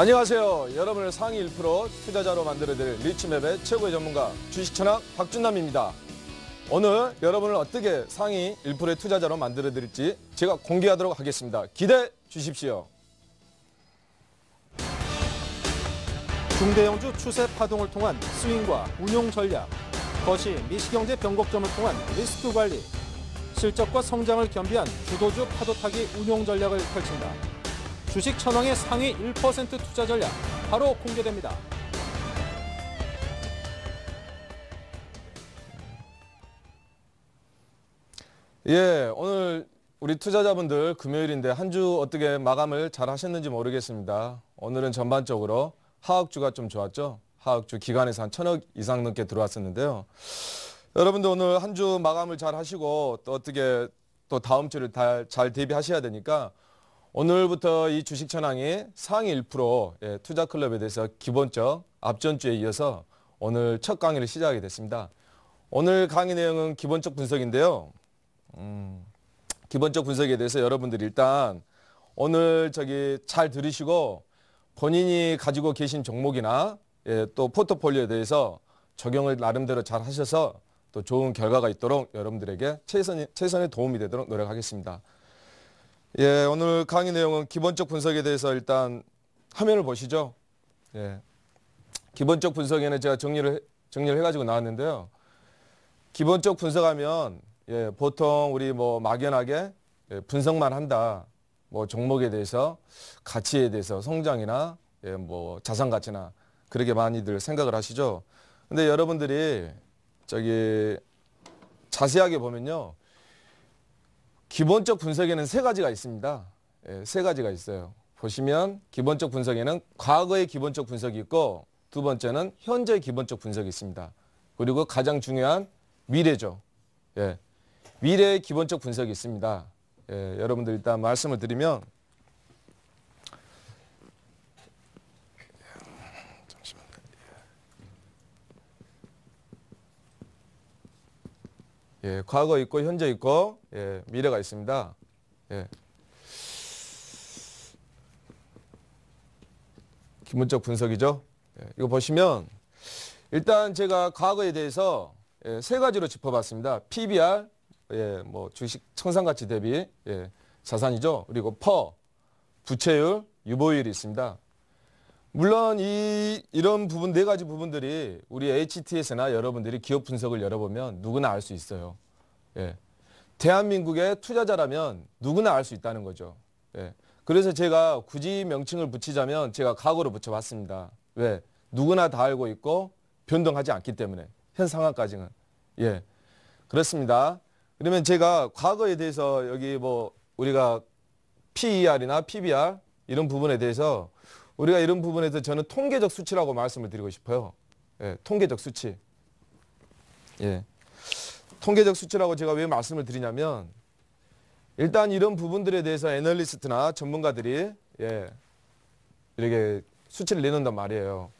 안녕하세요. 여러분을 상위 1% 투자자로 만들어드릴 리치맵의 최고의 전문가 주식천학 박준남입니다. 오늘 여러분을 어떻게 상위 1%의 투자자로 만들어드릴지 제가 공개하도록 하겠습니다. 기대 주십시오. 중대형주 추세 파동을 통한 스윙과 운용 전략, 거시 미시경제 변곡점을 통한 리스크 관리, 실적과 성장을 겸비한 주도주 파도타기 운용 전략을 펼친다. 주식 천왕의 상위 1% 투자 전략 바로 공개됩니다. 예, 오늘 우리 투자자분들 금요일인데 한 주 어떻게 마감을 잘 하셨는지 모르겠습니다. 오늘은 전반적으로 하악주가 좀 좋았죠. 하악주 기간에서 한 천억 이상 넘게 들어왔었는데요. 여러분들 오늘 한 주 마감을 잘 하시고 또 어떻게 또 다음 주를 잘 대비하셔야 되니까 오늘부터 이 주식 천황이 상위 1% 예, 투자 클럽에 대해서 기본적 앞전주에 이어서 오늘 첫 강의를 시작하게 됐습니다. 오늘 강의 내용은 기본적 분석인데요. 음, 기본적 분석에 대해서 여러분들이 일단 오늘 저기 잘 들으시고 본인이 가지고 계신 종목이나 예, 또 포트폴리오에 대해서 적용을 나름대로 잘 하셔서 또 좋은 결과가 있도록 여러분들에게 최선의, 최선의 도움이 되도록 노력하겠습니다. 예, 오늘 강의 내용은 기본적 분석에 대해서 일단 화면을 보시죠. 예. 기본적 분석에는 제가 정리를 정리를 해가지고 나왔는데요. 기본적 분석하면 예, 보통 우리 뭐 막연하게 예, 분석만 한다. 뭐 종목에 대해서 가치에 대해서 성장이나 예, 뭐 자산 가치나 그렇게 많이들 생각을 하시죠. 근데 여러분들이 저기 자세하게 보면요. 기본적 분석에는 세 가지가 있습니다. 예, 세 가지가 있어요. 보시면 기본적 분석에는 과거의 기본적 분석이 있고 두 번째는 현재의 기본적 분석이 있습니다. 그리고 가장 중요한 미래죠. 예, 미래의 기본적 분석이 있습니다. 예, 여러분들 일단 말씀을 드리면 예, 과거 있고 현재 있고 예, 미래가 있습니다. 예. 기본적 분석이죠. 예, 이거 보시면 일단 제가 과거에 대해서 예, 세 가지로 짚어봤습니다. PBR, 예, 뭐 주식 청산가치 대비 예, 자산이죠. 그리고 퍼, 부채율, 유보율이 있습니다. 물론 이 이런 부분 네 가지 부분들이 우리 HTS나 여러분들이 기업 분석을 열어보면 누구나 알 수 있어요. 예. 대한민국의 투자자라면 누구나 알 수 있다는 거죠. 예. 그래서 제가 굳이 명칭을 붙이자면 제가 과거로 붙여봤습니다. 왜? 누구나 다 알고 있고 변동하지 않기 때문에 현 상황까지는 예 그렇습니다. 그러면 제가 과거에 대해서 여기 뭐 우리가 PER이나 PBR 이런 부분에 대해서 우리가 이런 부분에서 저는 통계적 수치라고 말씀을 드리고 싶어요. 예, 통계적 수치. 예. 통계적 수치라고 제가 왜 말씀을 드리냐면 일단 이런 부분들에 대해서 애널리스트나 전문가들이 예, 이렇게 수치를 내는단 말이에요.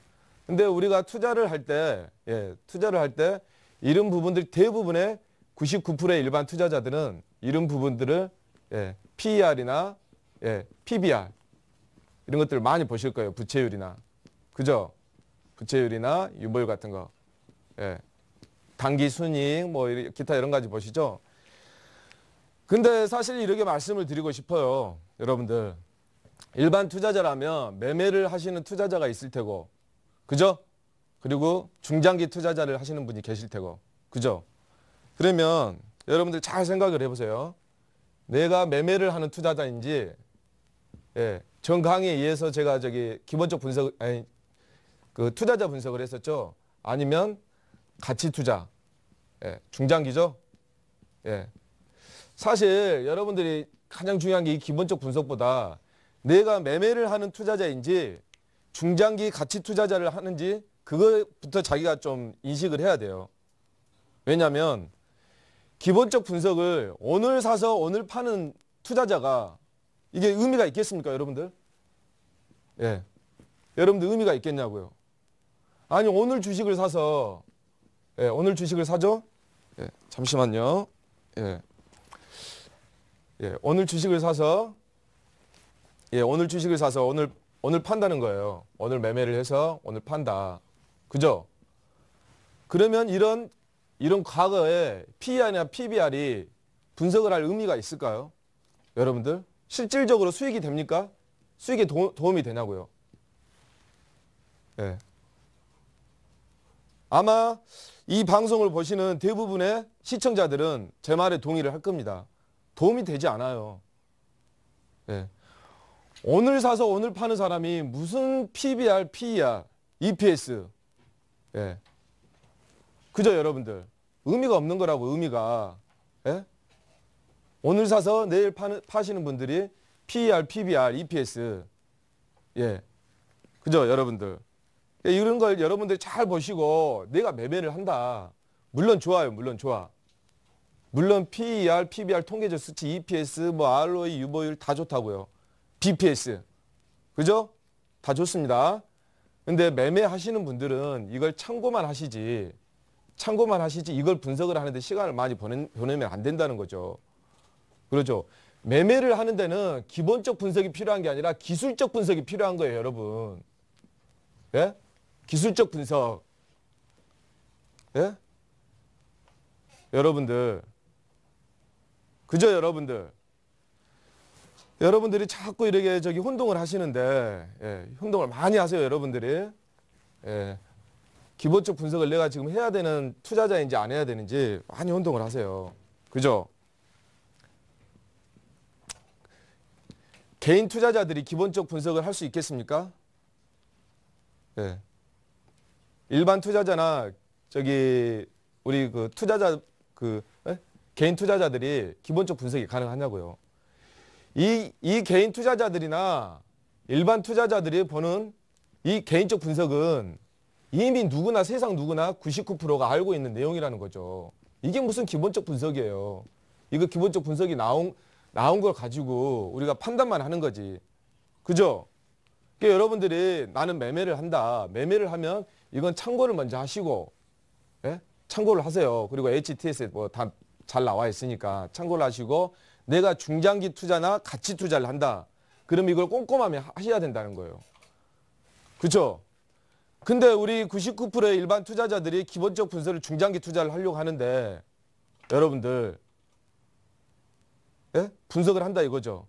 근데 우리가 투자를 할 때, 예, 투자를 할 때 이런 부분들 대부분의 99%의 일반 투자자들은 이런 부분들을 예, PER이나 예, PBR 이런 것들을 많이 보실 거예요. 부채율이나. 그죠? 부채율이나 유보율 같은 거. 예. 단기 순이익 뭐 기타 이런 가지 보시죠. 근데 사실 이렇게 말씀을 드리고 싶어요. 여러분들. 일반 투자자라면 매매를 하시는 투자자가 있을 테고. 그죠? 그리고 중장기 투자자를 하시는 분이 계실 테고. 그죠? 그러면 여러분들 잘 생각을 해보세요. 내가 매매를 하는 투자자인지 예, 전 강의에 의해서 제가 저기 기본적 분석 아니 그 투자자 분석을 했었죠. 아니면 가치 투자. 예, 중장기죠. 예. 사실 여러분들이 가장 중요한 게 이 기본적 분석보다 내가 매매를 하는 투자자인지 중장기 가치 투자자를 하는지 그거부터 자기가 좀 인식을 해야 돼요. 왜냐하면 기본적 분석을 오늘 사서 오늘 파는 투자자가 이게 의미가 있겠습니까, 여러분들? 예. 여러분들 의미가 있겠냐고요. 아니, 오늘 주식을 사서, 예, 오늘 주식을 사죠? 예, 잠시만요. 예. 예, 오늘 주식을 사서, 예, 오늘 주식을 사서 오늘, 오늘 판다는 거예요. 오늘 매매를 해서 오늘 판다. 그죠? 그러면 이런, 이런 과거에 PER이나 PBR이 분석을 할 의미가 있을까요? 여러분들? 실질적으로 수익이 됩니까? 수익에 도, 움이 되냐고요. 네. 아마 이 방송을 보시는 대부분의 시청자들은 제 말에 동의를 할 겁니다. 도움이 되지 않아요. 네. 오늘 사서 오늘 파는 사람이 무슨 PBR, PER, EPS. 예. 그죠, 여러분들? 의미가 없는 거라고, 의미가. 예? 오늘 사서 내일 파는, 파시는 분들이 PER, PBR, EPS 예 그죠 여러분들 예, 이런 걸 여러분들이 잘 보시고 내가 매매를 한다 물론 좋아요 물론 좋아 물론 PER, PBR 통계적 수치, EPS, 뭐 ROE, 유보율 다 좋다고요 BPS 그죠 다 좋습니다 근데 매매하시는 분들은 이걸 참고만 하시지 참고만 하시지 이걸 분석을 하는데 시간을 많이 보내, 보내면 안 된다는 거죠 그렇죠. 매매를 하는 데는 기본적 분석이 필요한 게 아니라 기술적 분석이 필요한 거예요, 여러분. 예? 기술적 분석. 예? 여러분들. 그죠, 여러분들. 여러분들이 자꾸 이렇게 저기 혼동을 하시는데, 예, 혼동을 많이 하세요, 여러분들이. 예. 기본적 분석을 내가 지금 해야 되는 투자자인지 안 해야 되는지 많이 혼동을 하세요. 그죠? 개인 투자자들이 기본적 분석을 할 수 있겠습니까? 예. 일반 투자자나 저기 우리 그 투자자 그 에? 예? 개인 투자자들이 기본적 분석이 가능하냐고요. 이, 이 개인 투자자들이나 일반 투자자들이 보는 이 개인적 분석은 이미 누구나 세상 누구나 99%가 알고 있는 내용이라는 거죠. 이게 무슨 기본적 분석이에요. 이거 기본적 분석이 나온 나온 걸 가지고 우리가 판단만 하는 거지. 그죠? 그러니까 여러분들이 나는 매매를 한다. 매매를 하면 이건 참고를 먼저 하시고 예? 참고를 하세요. 그리고 HTS에 뭐 다 잘 나와 있으니까 참고를 하시고 내가 중장기 투자나 가치 투자를 한다. 그럼 이걸 꼼꼼하게 하셔야 된다는 거예요. 그죠 근데 우리 99%의 일반 투자자들이 기본적 분석을 중장기 투자를 하려고 하는데 여러분들 예? 분석을 한다 이거죠.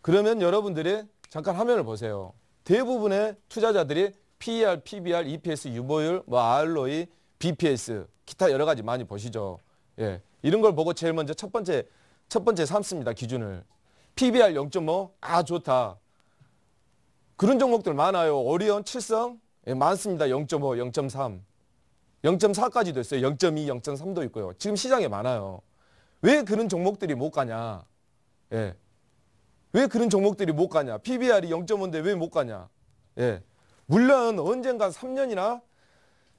그러면 여러분들이 잠깐 화면을 보세요. 대부분의 투자자들이 PER, PBR, EPS, 유보율, 뭐 ROE, BPS 기타 여러 가지 많이 보시죠. 예. 이런 걸 보고 제일 먼저 첫 번째 첫 번째 삼습니다. 기준을. PBR 0.5. 아, 좋다. 그런 종목들 많아요. 오리온, 칠성 예, 많습니다. 0.5, 0.3. 0.4까지도 있어요. 0.2, 0.3도 있고요. 지금 시장에 많아요. 왜 그런 종목들이 못 가냐? 예. 왜 그런 종목들이 못 가냐? PBR이 0.5인데 왜 못 가냐? 예. 물론 언젠가 3년이나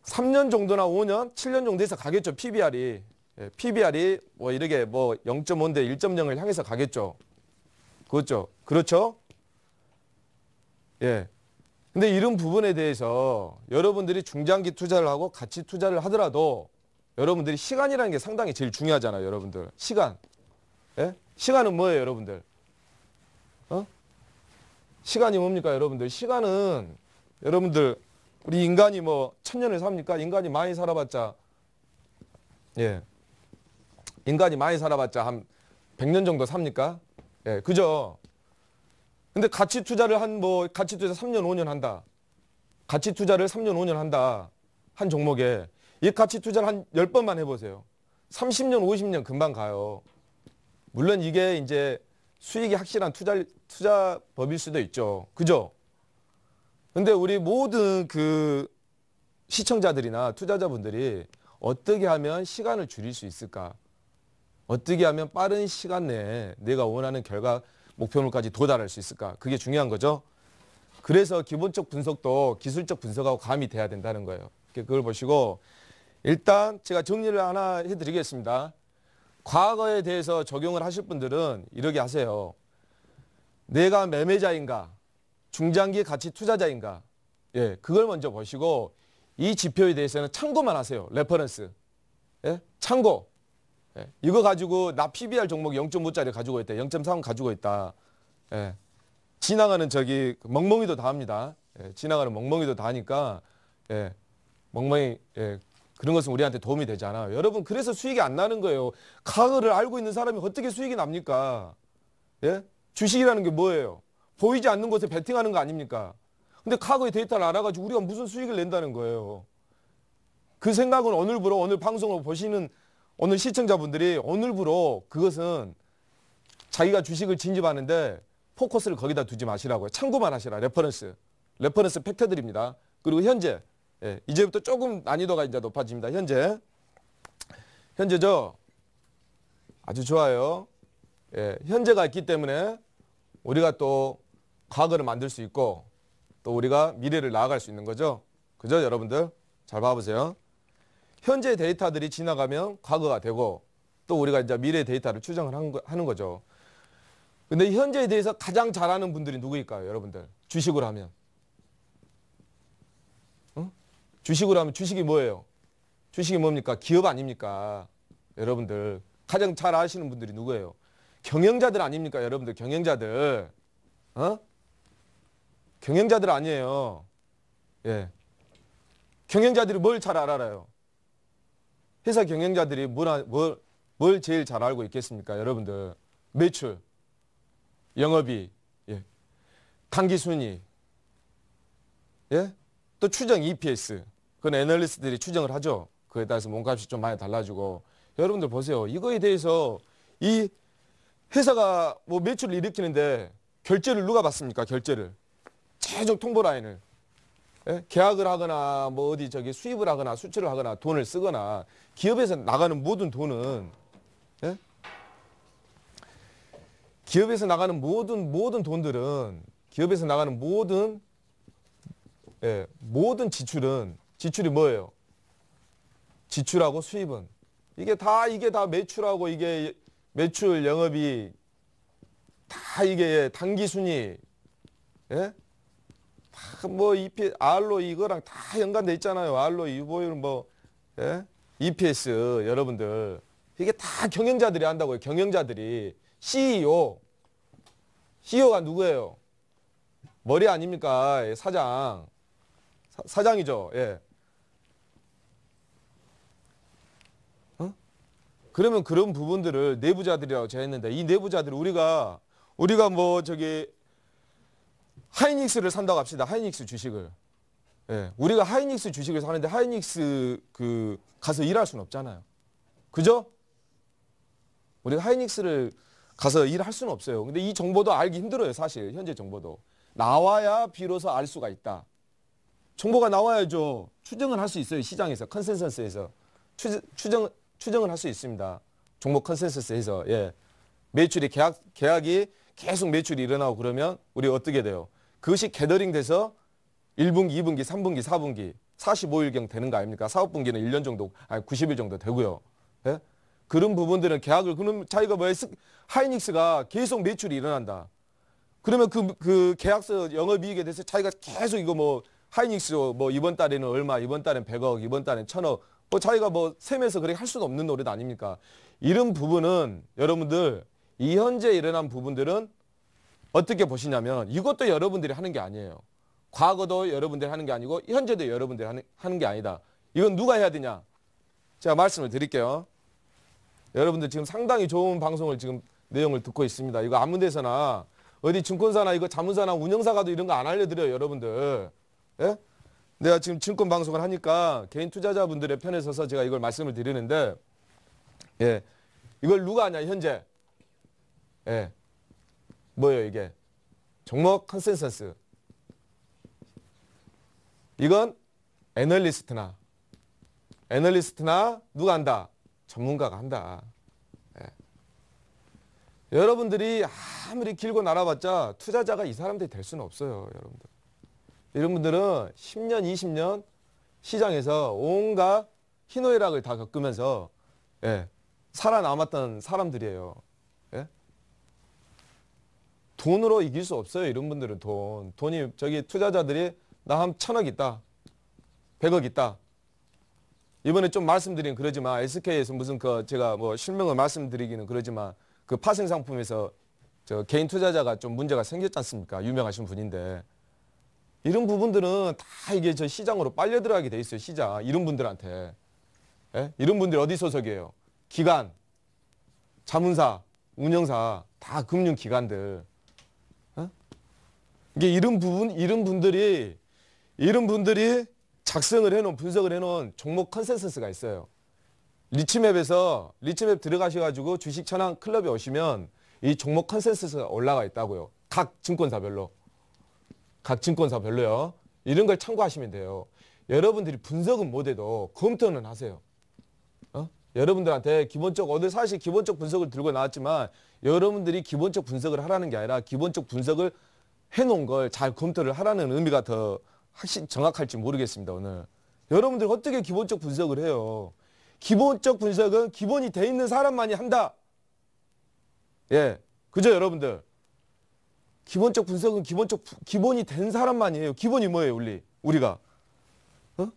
3년 정도나 5년, 7년 정도 해서 가겠죠. PBR이. 예, PBR이 뭐 이렇게 뭐 0.5인데 1.0을 향해서 가겠죠. 그렇죠. 그렇죠? 예. 근데 이런 부분에 대해서 여러분들이 중장기 투자를 하고 같이 투자를 하더라도 여러분들이 시간이라는 게 상당히 제일 중요하잖아요, 여러분들. 시간. 예? 시간은 뭐예요, 여러분들? 어? 시간이 뭡니까, 여러분들? 시간은 여러분들 우리 인간이 뭐 천년을 삽니까? 인간이 많이 살아봤자 예. 인간이 많이 살아봤자 한 100년 정도 삽니까? 예, 그죠? 근데 가치 투자를 한 뭐 가치 투자 3년 5년 한다. 가치 투자를 3년 5년 한다. 한 종목에 이 가치 투자를 한 10번만 해보세요. 30년, 50년 금방 가요. 물론 이게 이제 수익이 확실한 투자, 투자법일 수도 있죠. 그죠? 근데 우리 모든 그 시청자들이나 투자자분들이 어떻게 하면 시간을 줄일 수 있을까? 어떻게 하면 빠른 시간 내에 내가 원하는 결과 목표물까지 도달할 수 있을까? 그게 중요한 거죠. 그래서 기본적 분석도 기술적 분석하고 감이 돼야 된다는 거예요. 그걸 보시고 일단 제가 정리를 하나 해드리겠습니다. 과거에 대해서 적용을 하실 분들은 이렇게 하세요. 내가 매매자인가? 중장기 가치 투자자인가? 예, 그걸 먼저 보시고 이 지표에 대해서는 참고만 하세요. 레퍼런스. 예? 참고. 예, 이거 가지고 나 PBR 종목 0.5짜리 가지고 있다. 0.3 가지고 있다. 예, 지나가는 저기 멍멍이도 다 합니다. 예, 지나가는 멍멍이도 다 하니까 예, 멍멍이 예, 그런 것은 우리한테 도움이 되잖아. 요 여러분 그래서 수익이 안 나는 거예요. 가을을 알고 있는 사람이 어떻게 수익이 납니까? 예? 주식이라는 게 뭐예요? 보이지 않는 곳에 베팅하는 거 아닙니까? 근데 카고의 데이터를 알아가지고 우리가 무슨 수익을 낸다는 거예요. 그 생각은 오늘부로 오늘 방송을 보시는 오늘 시청자분들이 오늘부로 그것은 자기가 주식을 진입하는데 포커스를 거기다 두지 마시라고요. 참고만 하시라. 레퍼런스. 레퍼런스 팩터들입니다. 그리고 현재 예, 이제부터 조금 난이도가 이제 높아집니다. 현재 현재 저 아주 좋아요. 예, 현재가 있기 때문에 우리가 또 과거를 만들 수 있고 또 우리가 미래를 나아갈 수 있는 거죠. 그죠 여러분들? 잘 봐보세요. 현재 데이터들이 지나가면 과거가 되고 또 우리가 이제 미래 데이터를 추정을 하는 거죠. 근데 현재에 대해서 가장 잘하는 분들이 누구일까요 여러분들? 주식으로 하면. 주식으로 하면 주식이 뭐예요? 주식이 뭡니까? 기업 아닙니까? 여러분들 가장 잘 아시는 분들이 누구예요? 경영자들 아닙니까? 여러분들 경영자들 어? 경영자들 아니에요. 예. 경영자들이 뭘 잘 알아요? 회사 경영자들이 뭘, 뭘, 뭘 제일 잘 알고 있겠습니까? 여러분들 매출, 영업이, 예. 단기 순위, 예? 또 추정 EPS, 그건 애널리스트들이 추정을 하죠. 그에 따라서 몸값이 좀 많이 달라지고 여러분들 보세요. 이거에 대해서 이 회사가 뭐 매출을 일으키는데 결제를 누가 받습니까? 결제를 최종 통보 라인을 예? 계약을 하거나 뭐 어디 저기 수입을 하거나 수출을 하거나 돈을 쓰거나 기업에서 나가는 모든 돈은 예? 기업에서 나가는 모든 모든 돈들은 기업에서 나가는 모든 예, 모든 지출은 지출이 뭐예요? 지출하고 수입은 이게 다 이게 다 매출하고 이게 매출 영업이 다 이게 단기 순위 예? 뭐 EP R로 이거랑 다 연관돼 있잖아요. R로 유보율 뭐 예? EPS 여러분들 이게 다 경영자들이 한다고요. 경영자들이 CEO CEO가 누구예요? 머리 아닙니까? 예, 사장 사, 장이죠 예. 그러면 그런 부분들을 내부자들이라고 제가 했는데 이 내부자들 우리가 우리가 뭐 저기 하이닉스를 산다고 합시다. 하이닉스 주식을. 예, 우리가 하이닉스 주식을 사는데 하이닉스 그 가서 일할 수는 없잖아요. 그죠? 우리가 하이닉스를 가서 일할 수는 없어요. 근데 이 정보도 알기 힘들어요, 사실. 현재 정보도. 나와야 비로소 알 수가 있다. 정보가 나와야죠. 추정을 할 수 있어요, 시장에서. 컨센서스에서. 추정, 추정 추정을 할 수 있습니다. 종목 컨센서스에서 예. 매출이 계약 계약이 계속 매출이 일어나고 그러면 우리 어떻게 돼요? 그것이 게더링 돼서 1분기, 2분기, 3분기, 4분기 45일경 되는 거 아닙니까? 사업분기는 1년 정도, 아니 90일 정도 되고요. 예? 그런 부분들은 계약을 그럼 자기가 뭐야 하이닉스가 계속 매출이 일어난다. 그러면 그, 그 계약서 영업이익에 대해서 자기가 계속 이거 뭐 하이닉스 뭐 이번 달에는 얼마, 이번 달엔 100억, 이번 달엔 1000억 뭐 자기가 뭐 셈에서 그렇게 할 수는 없는 노릇 아닙니까? 이런 부분은 여러분들 이 현재 일어난 부분들은 어떻게 보시냐면 이것도 여러분들이 하는 게 아니에요. 과거도 여러분들이 하는 게 아니고 현재도 여러분들이 하는, 하는 게 아니다. 이건 누가 해야 되냐? 제가 말씀을 드릴게요. 여러분들 지금 상당히 좋은 방송을 지금 내용을 듣고 있습니다. 이거 아무 데서나 어디 증권사나 이거 자문사나 운영사 가도 이런 거 안 알려드려요, 여러분들. 예? 내가 지금 증권 방송을 하니까 개인 투자자분들의 편에 서서 제가 이걸 말씀을 드리는데 예. 이걸 누가 아냐 현재 예. 뭐예요 이게 종목 컨센서스 이건 애널리스트나 애널리스트나 누가 한다 전문가가 한다 예. 여러분들이 아무리 길고 날아봤자 투자자가 이 사람들이 될 수는 없어요 여러분들 이런 분들은 10년, 20년 시장에서 온갖 희노애락을 다 겪으면서 예, 살아남았던 사람들이에요. 예? 돈으로 이길 수 없어요. 이런 분들은 돈. 돈이 저기 투자자들이 나 한 천억 있다. 백억 있다. 이번에 좀 말씀드린 그러지만 SK에서 무슨 그 제가 뭐 실명을 말씀드리기는 그러지만 그 파생 상품에서 저 개인 투자자가 좀 문제가 생겼지 않습니까? 유명하신 분인데 이런 부분들은 다 이게 저 시장으로 빨려 들어가게 돼 있어요. 시장. 이런 분들한테. 예? 이런 분들 어디 소속이에요? 기관, 자문사, 운영사, 다 금융기관들. 예? 이게 이런 부분, 이런 분들이, 이런 분들이 작성을 해놓은, 분석을 해놓은 종목 컨센서스가 있어요. 리치맵에서, 리치맵 들어가셔가지고 주식 천왕 클럽에 오시면 이 종목 컨센서스가 올라가 있다고요. 각 증권사별로. 각 증권사 별로요. 이런 걸 참고하시면 돼요. 여러분들이 분석은 못해도 검토는 하세요. 어? 여러분들한테 기본적 오늘 사실 기본적 분석을 들고 나왔지만 여러분들이 기본적 분석을 하라는 게 아니라 기본적 분석을 해놓은 걸 잘 검토를 하라는 의미가 더 확실 정확할지 모르겠습니다 오늘. 여러분들 어떻게 기본적 분석을 해요? 기본적 분석은 기본이 돼 있는 사람만이 한다. 예, 그죠 여러분들? 기본적 분석은 기본적 기본이 된 사람만이에요. 기본이 뭐예요, 원리? 우리가 어?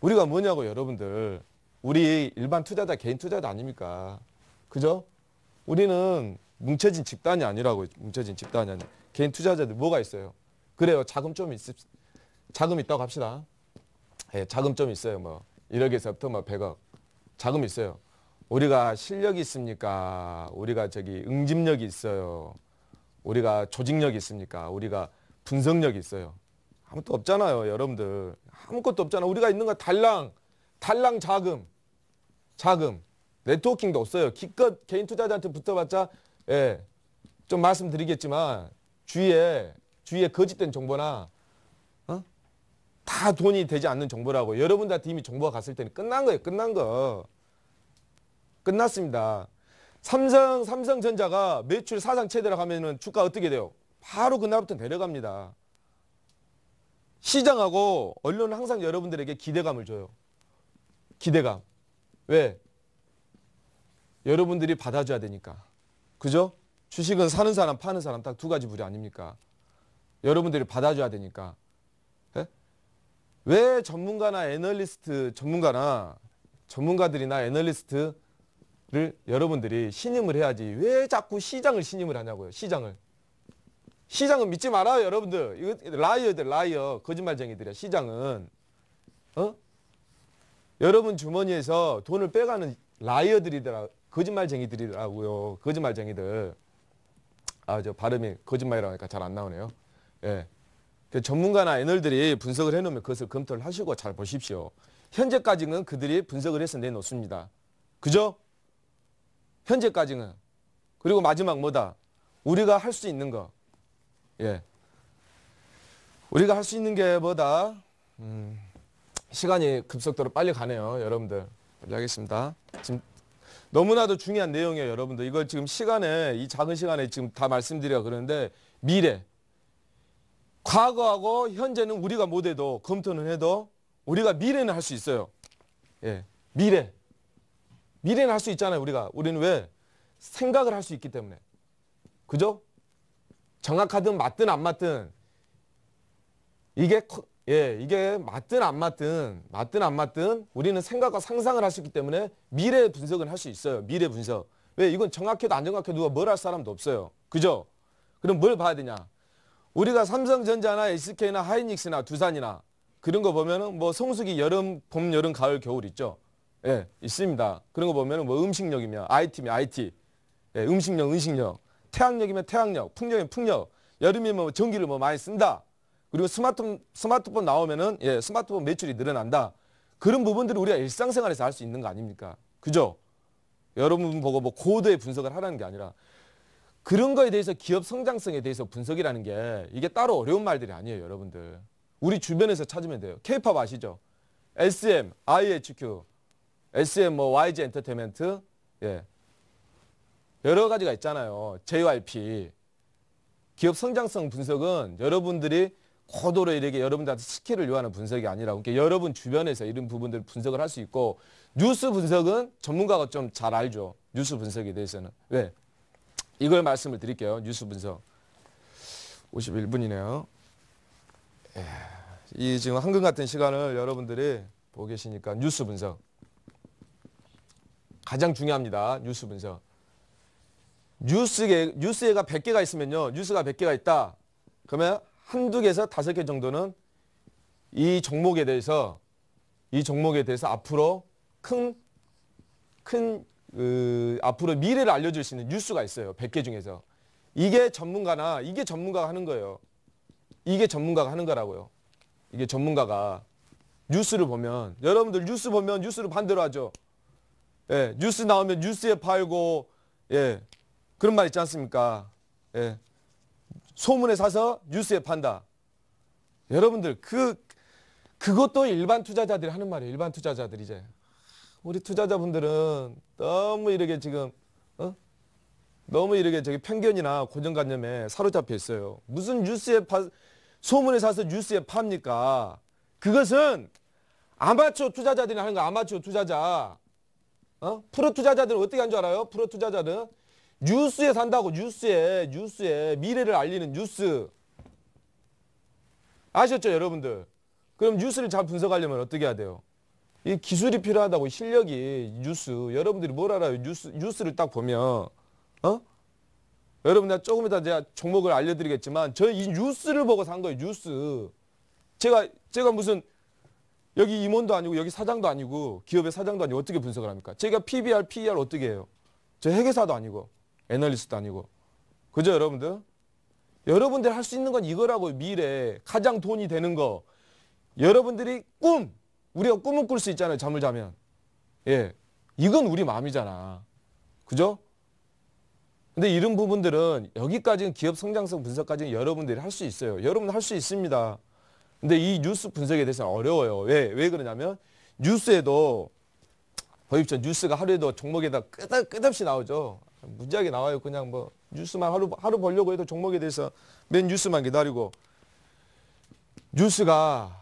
우리가 뭐냐고 여러분들. 우리 일반 투자자, 개인 투자자 아닙니까? 그죠? 우리는 뭉쳐진 집단이 아니라고 뭉쳐진 집단이 아니. 개인 투자자들 뭐가 있어요? 그래요. 자금 좀 있, 자금 있다고 합시다. 예, 자금 좀 있어요. 뭐 1억에서부터 뭐 100억. 자금 있어요. 우리가 실력이 있습니까? 우리가 저기 응집력이 있어요. 우리가 조직력이 있습니까? 우리가 분석력이 있어요. 아무것도 없잖아요, 여러분들. 아무것도 없잖아. 우리가 있는 건 달랑, 달랑 자금, 자금, 네트워킹도 없어요. 기껏 개인 투자자한테 붙어봤자, 예, 좀 말씀드리겠지만, 주위에, 주위에 거짓된 정보나, 어? 다 돈이 되지 않는 정보라고. 여러분들한테 이미 정보가 갔을 때는 끝난 거예요, 끝난 거. 끝났습니다. 삼성 삼성전자가 매출 사상 최대라 하면은 주가 어떻게 돼요? 바로 그날부터 내려갑니다. 시장하고 언론은 항상 여러분들에게 기대감을 줘요. 기대감. 왜? 여러분들이 받아줘야 되니까. 그죠? 주식은 사는 사람, 파는 사람 딱 두 가지 부류 아닙니까? 여러분들이 받아줘야 되니까. 에? 예? 왜 전문가나 애널리스트, 전문가나 전문가들이나 애널리스트 를 여러분들이 신임을 해야지 왜 자꾸 시장을 신임을 하냐고요. 시장을. 시장은 믿지 말아요, 여러분들. 이거 라이어들, 라이어. 거짓말쟁이들이야, 시장은. 어? 여러분 주머니에서 돈을 빼가는 라이어들이더라. 거짓말쟁이들이라고요. 거짓말쟁이들. 아, 저 발음이 거짓말이라고 하니까 잘 안 나오네요. 예. 그 전문가나 애널들이 분석을 해놓으면 그것을 검토를 하시고 잘 보십시오. 현재까지는 그들이 분석을 해서 내놓습니다. 그죠? 현재까지는. 그리고 마지막 뭐다? 우리가 할 수 있는 거. 예. 우리가 할 수 있는 게 뭐다? 음, 시간이 급속도로 빨리 가네요. 여러분들. 알겠습니다. 지금 너무나도 중요한 내용이에요. 여러분들. 이걸 지금 시간에 이 작은 시간에 지금 다 말씀드려 그러는데 미래. 과거하고 현재는 우리가 못해도 검토는 해도 우리가 미래는 할 수 있어요. 예. 미래. 미래는 할 수 있잖아요. 우리가. 우리는 왜? 생각을 할 수 있기 때문에. 그죠? 정확하든 맞든 안 맞든 이게 예, 이게 맞든 안 맞든 맞든 안 맞든 우리는 생각과 상상을 할 수 있기 때문에 미래 분석은 할수 있어요. 미래 분석. 왜 이건 정확해도 안 정확해도 누가 뭘 할 사람도 없어요. 그죠? 그럼 뭘 봐야 되냐? 우리가 삼성전자나 SK나 하이닉스나 두산이나 그런 거 보면은 뭐 성수기 여름 봄 여름 가을 겨울 있죠. 예, 있습니다. 그런 거 보면 뭐 음식력이면 IT면 IT, 예, 음식력, 음식력, 태양력이면 태양력, 풍력이면 풍력, 여름이면 뭐 전기를 뭐 많이 쓴다. 그리고 스마트, 폰 스마트폰 나오면은 예, 스마트폰 매출이 늘어난다. 그런 부분들을 우리가 일상생활에서 할 수 있는 거 아닙니까? 그죠? 여러분 보고 뭐 고도의 분석을 하라는 게 아니라 그런 거에 대해서 기업 성장성에 대해서 분석이라는 게 이게 따로 어려운 말들이 아니에요, 여러분들. 우리 주변에서 찾으면 돼요. k p o p 아시죠? SM, IHQ, SM 뭐 YG 엔터테인먼트 예. 여러 가지가 있잖아요. JYP 기업 성장성 분석은 여러분들이 고도로 이렇게 여러분들한테 스킬을 요하는 분석이 아니라 그러니까 여러분 주변에서 이런 부분들을 분석을 할 수 있고 뉴스 분석은 전문가가 좀 잘 알죠. 뉴스 분석에 대해서는. 왜? 이걸 말씀을 드릴게요. 뉴스 분석. 51분이네요. 예. 이 지금 황금 같은 시간을 여러분들이 보고 계시니까 뉴스 분석. 가장 중요합니다. 뉴스 분석. 뉴스에, 뉴스에가 100개가 있으면요. 뉴스가 100개가 있다. 그러면 한두 개에서 다섯 개 정도는 이 종목에 대해서 이 종목에 대해서 앞으로 큰, 큰, 그, 앞으로 미래를 알려줄 수 있는 뉴스가 있어요. 100개 중에서. 이게 전문가나, 이게 전문가가 하는 거예요. 이게 전문가가 하는 거라고요. 이게 전문가가 뉴스를 보면, 여러분들 뉴스 보면 뉴스를 반대로 하죠. 예, 뉴스 나오면 뉴스에 팔고 예, 그런 말 있지 않습니까? 예, 소문에 사서 뉴스에 판다. 여러분들 그 그것도 일반 투자자들이 하는 말이에요. 일반 투자자들 이제 우리 투자자분들은 너무 이렇게 지금 어? 너무 이렇게 저기 편견이나 고정관념에 사로잡혀 있어요. 무슨 뉴스에 파, 소문에 사서 뉴스에 팝니까? 그것은 아마추어 투자자들이 하는 거 아마추어 투자자. 어? 프로 투자자들은 어떻게 한 줄 알아요? 프로 투자자는 뉴스에 산다고 뉴스에 뉴스에 미래를 알리는 뉴스 아셨죠 여러분들? 그럼 뉴스를 잘 분석하려면 어떻게 해야 돼요? 이 기술이 필요하다고 실력이 뉴스 여러분들이 뭘 알아요? 뉴스 뉴스를 딱 보면 어? 여러분들 조금 이따 제가 종목을 알려드리겠지만 저 이 뉴스를 보고 산 거예요 뉴스 제가 제가 무슨 여기 임원도 아니고 여기 사장도 아니고 기업의 사장도 아니고 어떻게 분석을 합니까? 제가 PBR, PER 어떻게 해요? 저 회계사도 아니고 애널리스트도 아니고 그죠 여러분들? 여러분들 할 수 있는 건 이거라고 미래 가장 돈이 되는 거 여러분들이 꿈 우리가 꿈을 꿀 수 있잖아요 잠을 자면 예 이건 우리 마음이잖아 그죠? 근데 이런 부분들은 여기까지는 기업 성장성 분석까지는 여러분들이 할 수 있어요 여러분 할수 있습니다 근데 이 뉴스 분석에 대해서는 어려워요. 왜? 왜 그러냐면 뉴스에도 보입전 뉴스가 하루에도 종목에다 끝, 끝없이 나오죠. 무지하게 나와요. 그냥 뭐 뉴스만 하루 하루 보려고 해도 종목에 대해서 맨 뉴스만 기다리고 뉴스가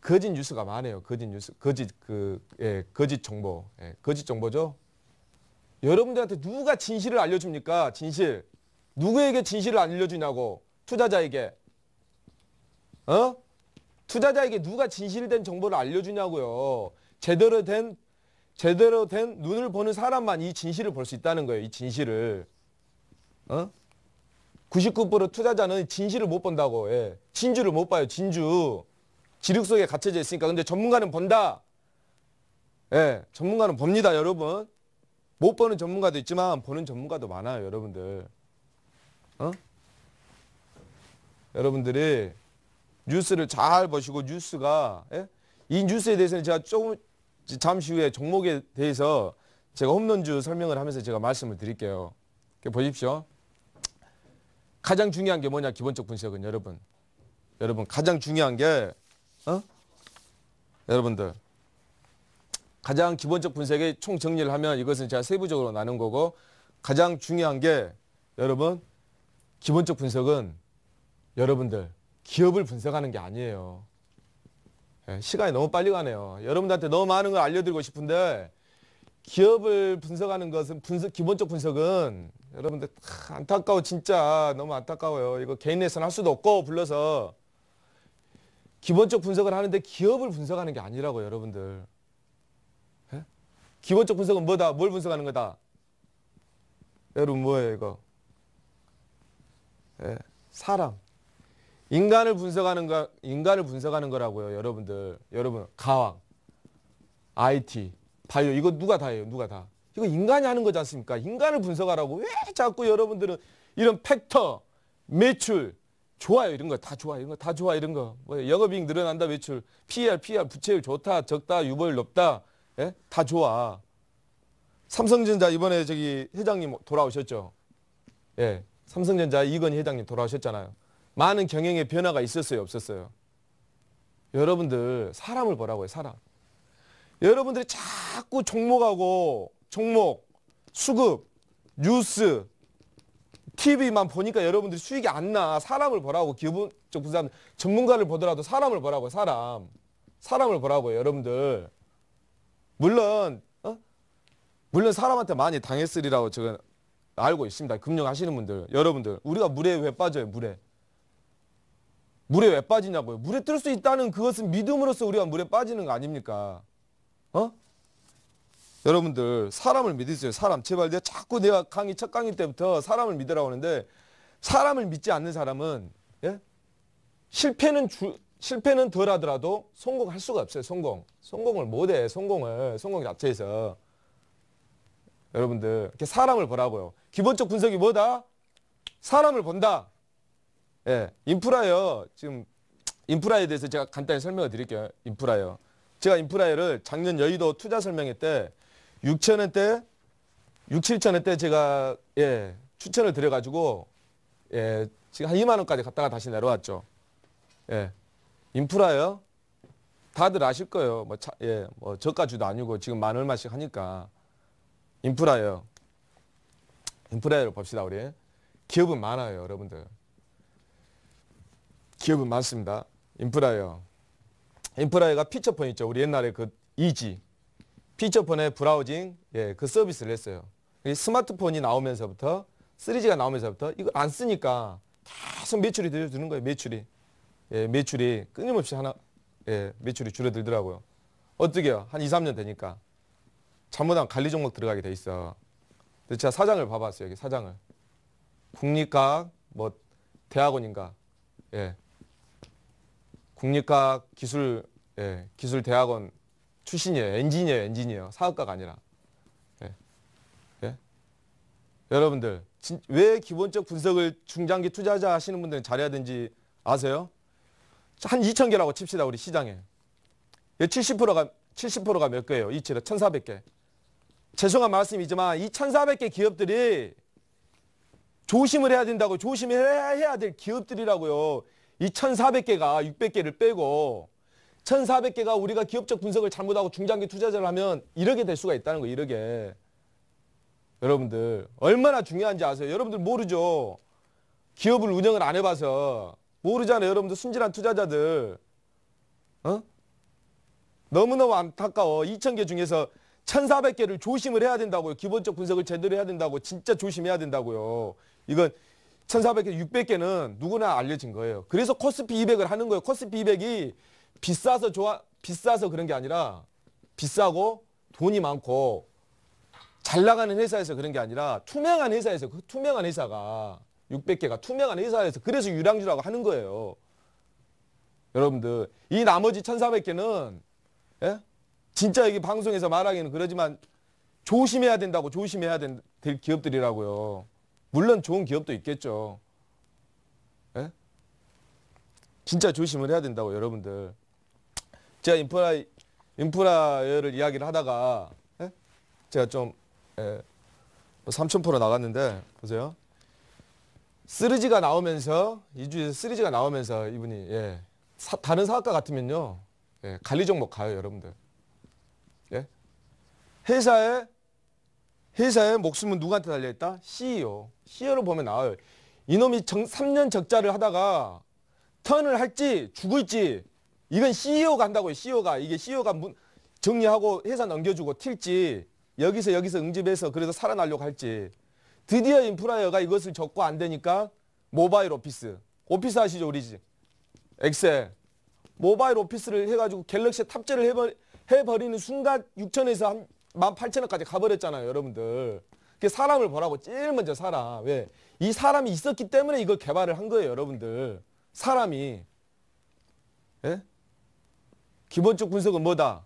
거짓 뉴스가 많아요. 거짓 뉴스, 거짓 그 예, 거짓 정보, 예, 거짓 정보죠. 여러분들한테 누가 진실을 알려줍니까? 진실 누구에게 진실을 알려주냐고 투자자에게 어? 투자자에게 누가 진실된 정보를 알려주냐고요. 제대로 된 제대로 된 눈을 보는 사람만 이 진실을 볼 수 있다는 거예요. 이 진실을. 어? 99% 투자자는 진실을 못 본다고. 예. 진주를 못 봐요. 진주. 지륵 속에 갇혀져 있으니까. 근데 전문가는 본다. 예. 전문가는 봅니다, 여러분. 못 보는 전문가도 있지만 보는 전문가도 많아요, 여러분들. 어? 여러분들이 뉴스를 잘 보시고 뉴스가 예? 이 뉴스에 대해서는 제가 조금 잠시 후에 종목에 대해서 제가 홈런주 설명을 하면서 제가 말씀을 드릴게요. 보십시오. 가장 중요한 게 뭐냐 기본적 분석은 여러분. 여러분 가장 중요한 게 어? 여러분들 가장 기본적 분석의 총 정리를 하면 이것은 제가 세부적으로 나눈 거고 가장 중요한 게 여러분 기본적 분석은 여러분들 기업을 분석하는 게 아니에요. 예, 시간이 너무 빨리 가네요. 여러분들한테 너무 많은 걸 알려드리고 싶은데 기업을 분석하는 것은 분석, 기본적 분석은 여러분들 안타까워 진짜 너무 안타까워요. 이거 개인에서는 할 수도 없고 불러서 기본적 분석을 하는데 기업을 분석하는 게 아니라고 여러분들. 에? 예? 기본적 분석은 뭐다? 뭘 분석하는 거다? 여러분 뭐예요 이거? 에, 예, 사람. 인간을 분석하는 거 인간을 분석하는 거라고요, 여러분들. 여러분 가왕, IT, 바이오 이거 누가 다 해요? 누가 다? 이거 인간이 하는 거지 않습니까? 인간을 분석하라고 왜 자꾸 여러분들은 이런 팩터, 매출 좋아요 이런 거 다 좋아 이런 거 다 좋아 이런 거뭐 영업이익 늘어난다 매출 PR PR 부채율 좋다 적다 유보율 높다 예? 다 좋아 삼성전자 이번에 저기 회장님 돌아오셨죠 예 삼성전자 이건희 회장님 돌아오셨잖아요 많은 경영의 변화가 있었어요, 없었어요? 여러분들 사람을 보라고요, 사람. 여러분들이 자꾸 종목하고 종목, 수급, 뉴스, TV만 보니까 여러분들이 수익이 안 나. 사람을 보라고 기본적 분산 전문가를 보더라도 사람을 보라고 사람. 사람을 보라고요, 여러분들. 물론 어? 물론 사람한테 많이 당했으리라고 제가 알고 있습니다. 금융하시는 분들, 여러분들. 우리가 물에 왜 빠져요, 물에? 물에 왜 빠지냐고요. 물에 뜰 수 있다는 그것은 믿음으로써 우리가 물에 빠지는 거 아닙니까? 어? 여러분들 사람을 믿으세요. 사람 제발 내가 자꾸 내가 강의 첫 강의 때부터 사람을 믿으라고 하는데 사람을 믿지 않는 사람은 예? 실패는 주, 실패는 덜 하더라도 성공할 수가 없어요. 성공. 성공을 못해. 성공을. 성공 자체에서. 여러분들 이렇게 사람을 보라고요. 기본적 분석이 뭐다? 사람을 본다. 예, 인프라요. 지금 인프라에 대해서 제가 간단히 설명을 드릴게요. 인프라요. 제가 인프라를 작년 여의도 투자 설명회 때 6천 원대, 6, 7천 원대 제가 예, 추천을 드려가지고 예, 지금 한 2만 원까지 갔다가 다시 내려왔죠. 예, 인프라요. 다들 아실 거예요. 뭐, 차, 예, 뭐 저가주도 아니고 지금 만 얼마씩 하니까 인프라요. 인프라를 봅시다 우리. 기업은 많아요 여러분들. 기업은 많습니다. 인프라예요. 인프라가 피처폰 있죠. 우리 옛날에 그 이지. 피처폰의 브라우징 예, 그 서비스를 했어요. 스마트폰이 나오면서부터 3G가 나오면서부터 이걸 안 쓰니까 계속 매출이 늘어주는 거예요. 매출이. 예, 매출이 끊임없이 하나 예, 매출이 줄어들더라고요. 어떻게요? 한 2, 3년 되니까 잘못하면 관리 종목 들어가게 돼 있어. 근데 제가 사장을 봐봤어요. 여기 사장을. 국립과학 뭐 대학원인가. 예. 국립과학 기술 예, 기술 대학원 출신이에요. 엔지니어 엔지니어. 사업가가 아니라. 예. 예? 여러분들, 진, 왜 기본적 분석을 중장기 투자자 하시는 분들은 잘해야 되는지 아세요? 한 2천 개라고 칩시다, 우리 시장에. 70%가 예, 70%가 몇 개예요? 이치로 1,400개. 죄송한 말씀이지만 이 1,400개 기업들이 조심을 해야 된다고 조심해야 해야 될 기업들이라고요. 이 1,400개가 600개를 빼고 1,400개가 우리가 기업적 분석을 잘못하고 중장기 투자자를 하면 이렇게 될 수가 있다는 거예요. 이렇게. 여러분들 얼마나 중요한지 아세요? 여러분들 모르죠. 기업을 운영을 안 해봐서 모르잖아요. 여러분들 순진한 투자자들. 어? 너무너무 안타까워. 2,000개 중에서 1,400개를 조심을 해야 된다고요. 기본적 분석을 제대로 해야 된다고. 진짜 조심해야 된다고요. 이건 1,400개, 600개는 누구나 알려진 거예요. 그래서 코스피 200을 하는 거예요. 코스피 200이 비싸서 좋아, 비싸서 그런 게 아니라 비싸고 돈이 많고 잘 나가는 회사에서 그런 게 아니라 투명한 회사에서 그 투명한 회사가 600개가 투명한 회사에서 그래서 유량주라고 하는 거예요. 여러분들 이 나머지 1,400개는 예? 진짜 여기 방송에서 말하기는 그러지만 조심해야 된다고 조심해야 된, 될 기업들이라고요. 물론 좋은 기업도 있겠죠. 예? 진짜 조심을 해야 된다고 여러분들. 제가 인프라 인프라를 이야기를 하다가 예? 제가 좀 예, 3,000% 뭐 나갔는데 보세요. 쓰리지가 나오면서 이주에서 쓰리지가 나오면서 이분이 예, 사, 다른 사업가 같으면요 예, 관리 종목 가요 여러분들. 예? 회사에 회사의 목숨은 누구한테 달려있다? CEO. CEO를 보면 나와요. 이놈이 정, 3년 적자를 하다가 턴을 할지 죽을지 이건 CEO가 한다고요. CEO가. 이게 CEO가 문, 정리하고 회사 넘겨주고 튈지 여기서 여기서 응집해서 그래서 살아나려고 할지 드디어 인프라이어가 이것을 적고 안 되니까 모바일 오피스. 오피스 아시죠 우리 집. 엑셀. 모바일 오피스를 해가지고 갤럭시에 탑재를 해버, 해버리는 순간 6천에서 한 18,000원까지 가버렸잖아요, 여러분들. 그 사람을 보라고 제일 먼저 사람. 왜? 이 사람이 있었기 때문에 이걸 개발을 한 거예요, 여러분들. 사람이. 예? 기본적 분석은 뭐다?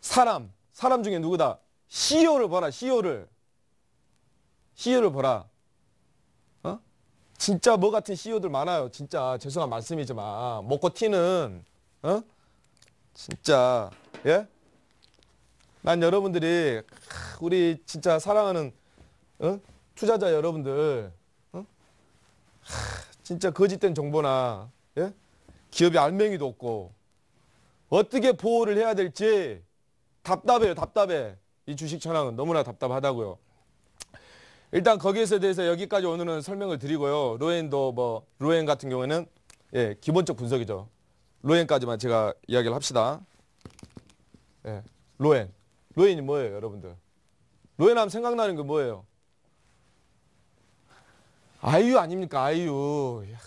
사람. 사람 중에 누구다? CEO를 봐라 CEO를. CEO를 봐라 어? 진짜 뭐 같은 CEO들 많아요. 진짜 죄송한 말씀이지만 먹고 튀는 어? 진짜 예? 난 여러분들이 우리 진짜 사랑하는 어? 투자자 여러분들 어? 진짜 거짓된 정보나 예? 기업이 알맹이도 없고 어떻게 보호를 해야 될지 답답해요 답답해 이 주식 천황은 너무나 답답하다고요 일단 거기에서 대해서 여기까지 오늘은 설명을 드리고요 로엔도 뭐 로엔 같은 경우에는 예 기본적 분석이죠 로엔까지만 제가 이야기를 합시다 예 로엔 로예인이 뭐예요, 여러분들? 로 노예남 생각나는 게 뭐예요? 아이유 아닙니까? 아이유. 야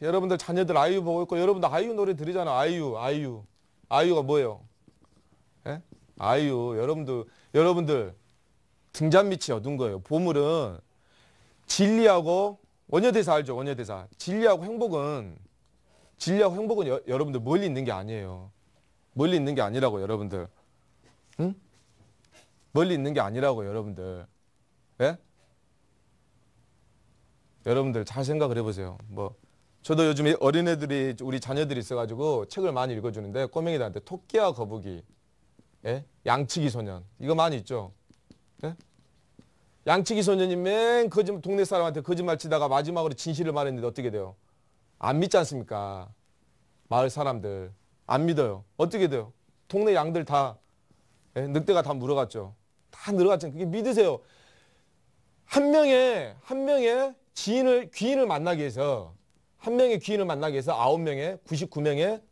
여러분들 자녀들 아이유 보고 있고 여러분들 아이유 노래 들으잖아. 아이유, 아이유. 아이유가 뭐예요? 에? 예? 아이유. 여러분들 여러분들 등잔 밑이 어둔 거예요. 보물은 진리하고 원효대사 알죠? 원효대사. 진리하고 행복은 진리하고 행복은 여, 러분들 멀리 있는 게 아니에요. 멀리 있는 게 아니라고 여러분들. 응? 멀리 있는 게 아니라고요, 여러분들. 예? 여러분들 잘 생각을 해보세요. 뭐 저도 요즘에 어린애들이 우리 자녀들이 있어가지고 책을 많이 읽어주는데 꼬맹이들한테 토끼와 거북이, 예? 양치기 소년 이거 많이 있죠. 예? 양치기 소년이 맨 거짓 동네 사람한테 거짓말 치다가 마지막으로 진실을 말했는데 어떻게 돼요? 안 믿지 않습니까? 마을 사람들 안 믿어요. 어떻게 돼요? 동네 양들 다 예? 늑대가 다 물어갔죠. 다 늘어갔잖아요. 그게 믿으세요. 한 명의 한 명의 지인을 귀인을 만나기 위해서 한 명의 귀인을 만나기 위해서 아홉 명의 99명의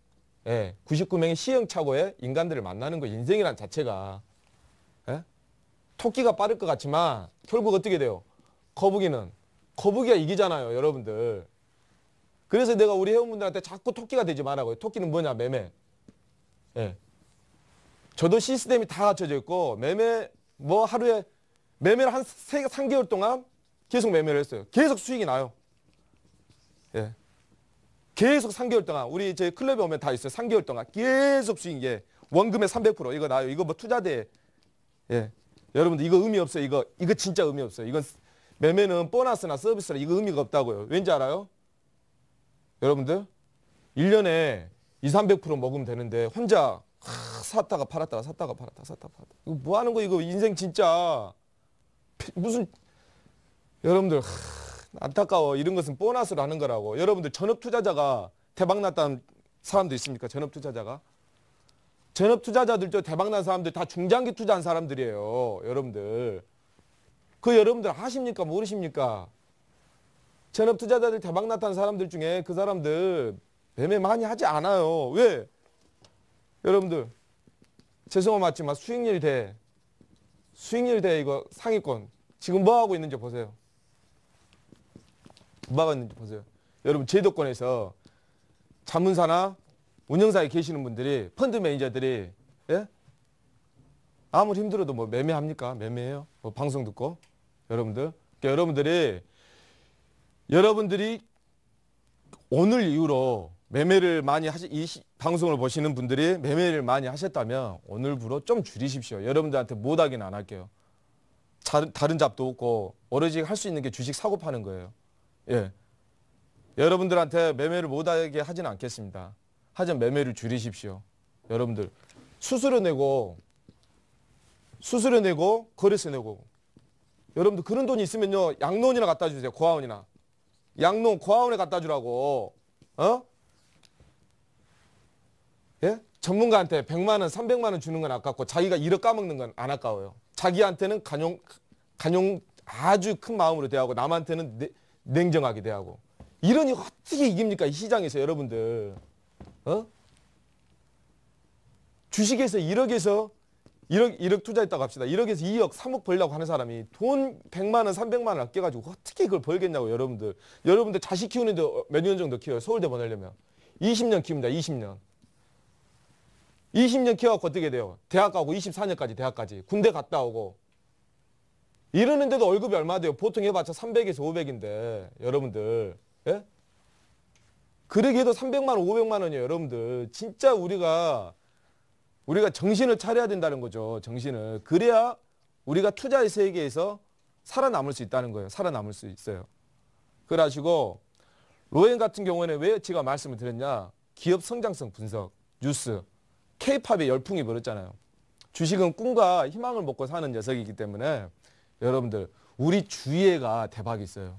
예, 99명의 시행착오의 인간들을 만나는 거 인생이란 자체가 예? 토끼가 빠를 것 같지만 결국 어떻게 돼요? 거북이는 거북이가 이기잖아요, 여러분들. 그래서 내가 우리 회원분들한테 자꾸 토끼가 되지 말라고요. 토끼는 뭐냐, 매매. 예. 저도 시스템이 다 갖춰져 있고 매매 뭐 하루에 매매를 한 3, 3개월 동안 계속 매매를 했어요. 계속 수익이 나요. 예. 계속 3개월 동안 우리 저희 클럽에 오면 다 있어요. 3개월 동안 계속 수익 이 예. 원금의 300% 이거 나요. 이거 뭐 투자대 예. 여러분들 이거 의미 없어요. 이거 이거 진짜 의미 없어요. 이건 매매는 보너스나 서비스나 이거 의미가 없다고요. 왠지 알아요? 여러분들 1년에 2, 300% 먹으면 되는데 혼자 하, 샀다가 팔았다가 샀다가 팔았다가 샀다가 팔았다. 이거 뭐 하는 거 이거 인생 진짜 무슨 여러분들 안타까워 이런 것은 보너스라는 거라고 여러분들 전업 투자자가 대박 났다는 사람도 있습니까? 전업 투자자가 전업 투자자들 저 대박 난 사람들 다 중장기 투자한 사람들이에요 여러분들 그 여러분들 하십니까 모르십니까? 전업 투자자들 대박 났다는 사람들 중에 그 사람들 매매 많이 하지 않아요 왜? 여러분들 죄송한 맞지만 수익률 대 수익률 대 이거 상위권 지금 뭐 하고 있는지 보세요. 뭐 하고 있는지 보세요. 여러분 제도권에서 자문사나 운영사에 계시는 분들이 펀드 매니저들이 예? 아무리 힘들어도 뭐 매매합니까? 매매해요? 뭐 방송 듣고 여러분들 그러니까 여러분들이 여러분들이 오늘 이후로 매매를 많이 하시 이 방송을 보시는 분들이 매매를 많이 하셨다면 오늘부로 좀 줄이십시오. 여러분들한테 못 하긴 안 할게요. 자, 다른 잡도 없고 오로지 할 수 있는 게 주식 사고 파는 거예요. 예. 여러분들한테 매매를 못하게 하진 않겠습니다. 하지만 매매를 줄이십시오. 여러분들 수수료 내고 수수료 내고 거래세 내고 여러분들 그런 돈이 있으면요 양론이나 갖다 주세요 고아원이나 양론 고아원에 갖다 주라고 어 전문가한테 100만 원, 300만 원 주는 건 아깝고 자기가 1억 까먹는 건 안 아까워요. 자기한테는 간용 간용 아주 큰 마음으로 대하고 남한테는 내, 냉정하게 대하고 이러니 어떻게 이깁니까? 시장에서 여러분들. 어? 주식에서 1억에서 1억, 1억 투자했다고 합시다. 1억에서 2억, 3억 벌려고 하는 사람이 돈 100만 원, 300만 원 아껴가지고 어떻게 그걸 벌겠냐고 여러분들. 여러분들 자식 키우는데 어, 몇년 정도 키워요? 서울대 보내려면. 20년 키웁니다. 20년. 20년 키워갖고 어떻게 돼요? 대학 가고 24년까지 대학까지 군대 갔다 오고 이러는데도 월급이 얼마 돼요? 보통 해봤자 300에서 500인데 여러분들 예? 그러기에도 300만 원, 500만 원이에요 여러분들 진짜 우리가 우리가 정신을 차려야 된다는 거죠 정신을 그래야 우리가 투자의 세계에서 살아남을 수 있다는 거예요 살아남을 수 있어요 그러시고 로엔 같은 경우에는 왜 제가 말씀을 드렸냐 기업 성장성 분석 뉴스 케이팝의 열풍이 벌었잖아요. 주식은 꿈과 희망을 먹고 사는 녀석이기 때문에 여러분들 우리 주위에가 대박 있어요.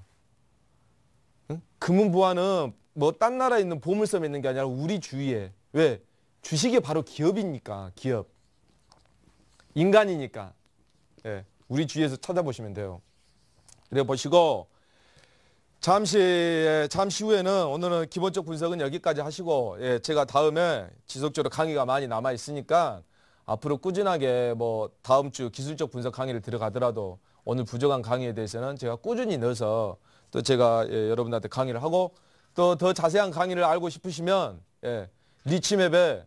응? 금은보화는 뭐딴 나라에 있는 보물섬에 있는 게 아니라 우리 주위에. 왜? 주식이 바로 기업이니까. 기업. 인간이니까. 예. 우리 주위에서 찾아보시면 돼요. 그래 보시고 잠시 예, 잠시 후에는 오늘은 기본적 분석은 여기까지 하시고 예, 제가 다음에 지속적으로 강의가 많이 남아 있으니까 앞으로 꾸준하게 뭐 다음 주 기술적 분석 강의를 들어가더라도 오늘 부족한 강의에 대해서는 제가 꾸준히 넣어서 또 제가 예, 여러분들한테 강의를 하고 또 더 자세한 강의를 알고 싶으시면 예, 리치맵에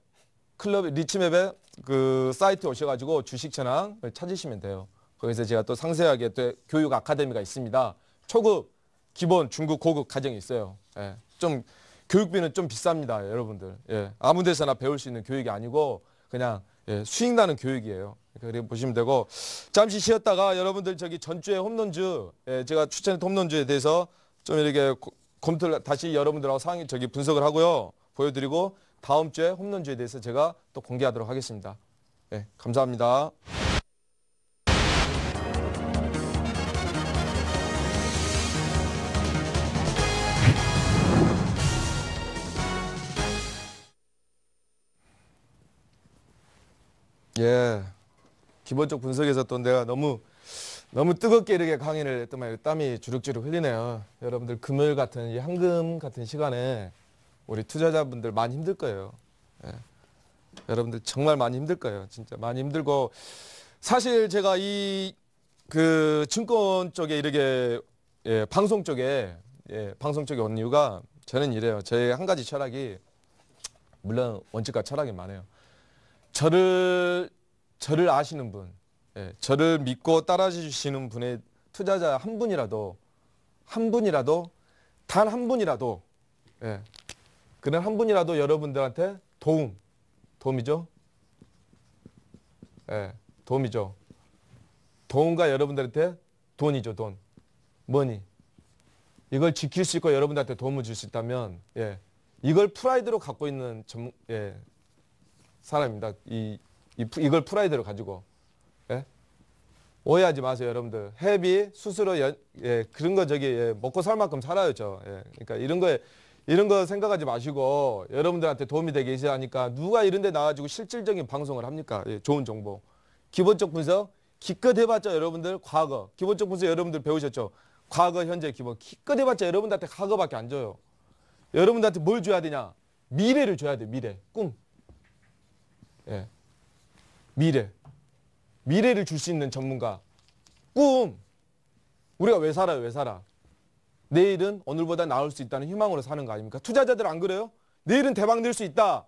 클럽 리치맵에 그 사이트 오셔가지고 주식천황을 찾으시면 돼요. 거기서 제가 또 상세하게 또 교육 아카데미가 있습니다. 초급 기본 중급 고급 과정이 있어요. 예. 좀 교육비는 좀 비쌉니다, 여러분들. 예. 아무 데서나 배울 수 있는 교육이 아니고 그냥 예, 수익 나는 교육이에요. 그게 보시면 되고 잠시 쉬었다가 여러분들 저기 전주에 홈런즈 예, 제가 추천했던 홈런즈에 대해서 좀 이렇게 검토를 다시 여러분들하고 상황 저기 분석을 하고요. 보여드리고 다음 주에 홈런즈에 대해서 제가 또 공개하도록 하겠습니다. 예, 감사합니다. 기본적 분석에서 또 내가 너무 너무 뜨겁게 이렇게 강의를 했던 말에 땀이 주룩주룩 흘리네요. 여러분들 금요일 같은 이황금 같은 시간에 우리 투자자분들 많이 힘들 거예요. 예. 여러분들 정말 많이 힘들 거예요. 진짜 많이 힘들고 사실 제가 이 그 증권 쪽에 이렇게 예, 방송 쪽에 예, 방송 쪽에 온 이유가 저는 이래요. 저제한 가지 철학이 물론 원칙과 철학이 많아요. 저를 저를 아시는 분, 예, 저를 믿고 따라 주시는 분의 투자자 한 분이라도 한 분이라도 단 한 분이라도 예, 그는 한 분이라도 여러분들한테 도움 도움이죠. 예, 도움이죠. 도움과 여러분들한테 돈이죠, 돈. 머니. 이걸 지킬 수 있고 여러분들한테 도움을 줄 수 있다면 예, 이걸 프라이드로 갖고 있는 전, 예, 사람입니다. 이 이, 걸 프라이드를 가지고 예? 오해하지 마세요 여러분들 헤비 스스로 연, 예, 그런 거 저기 예, 먹고 살 만큼 살아요 저 예, 그러니까 이런 거에 이런 거 생각하지 마시고 여러분들한테 도움이 되게 있어야 하니까 누가 이런 데 나와가지고 실질적인 방송을 합니까 예, 좋은 정보 기본적 분석 기껏 해봤자 여러분들 과거 기본적 분석 여러분들 배우셨죠 과거 현재 기본 기껏 해봤자 여러분들한테 과거밖에 안 줘요 여러분들한테 뭘 줘야 되냐 미래를 줘야 돼 미래 꿈 예. 미래. 미래를 줄 수 있는 전문가. 꿈. 우리가 왜 살아요? 왜 살아? 내일은 오늘보다 나을 수 있다는 희망으로 사는 거 아닙니까? 투자자들 안 그래요? 내일은 대박 낼 수 있다.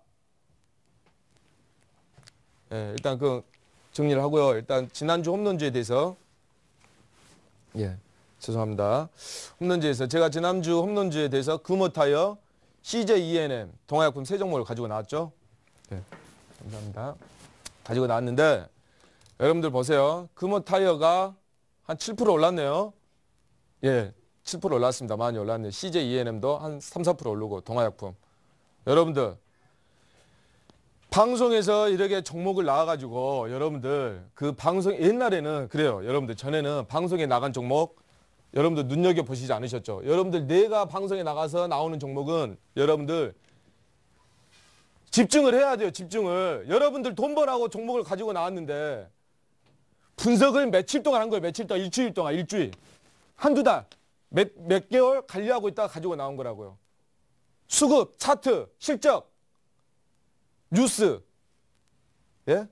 예, 일단 그 정리를 하고요. 일단 지난주 홈런주에 대해서 예, 죄송합니다. 홈런주에서 제가 지난주 홈런주에 대해서 금호타이어 CJ ENM 동아약품 세종목을 가지고 나왔죠. 네, 감사합니다. 가지고 나왔는데 여러분들 보세요. 금호 타이어가 한 7% 올랐네요. 예, 7% 올랐습니다. 많이 올랐네요. CJ E&M도 한 3, 4% 오르고 동화약품. 여러분들 방송에서 이렇게 종목을 나와가지고 여러분들 그 방송 옛날에는 그래요. 여러분들 전에는 방송에 나간 종목 여러분들 눈여겨보시지 않으셨죠? 여러분들 내가 방송에 나가서 나오는 종목은 여러분들 집중을 해야 돼요. 집중을. 여러분들 돈 벌하고 종목을 가지고 나왔는데 분석을 며칠 동안 한 거예요. 며칠 동안. 일주일 동안. 일주일. 한두 달. 몇, 몇 개월 관리하고 있다가 가지고 나온 거라고요. 수급, 차트, 실적, 뉴스. 예?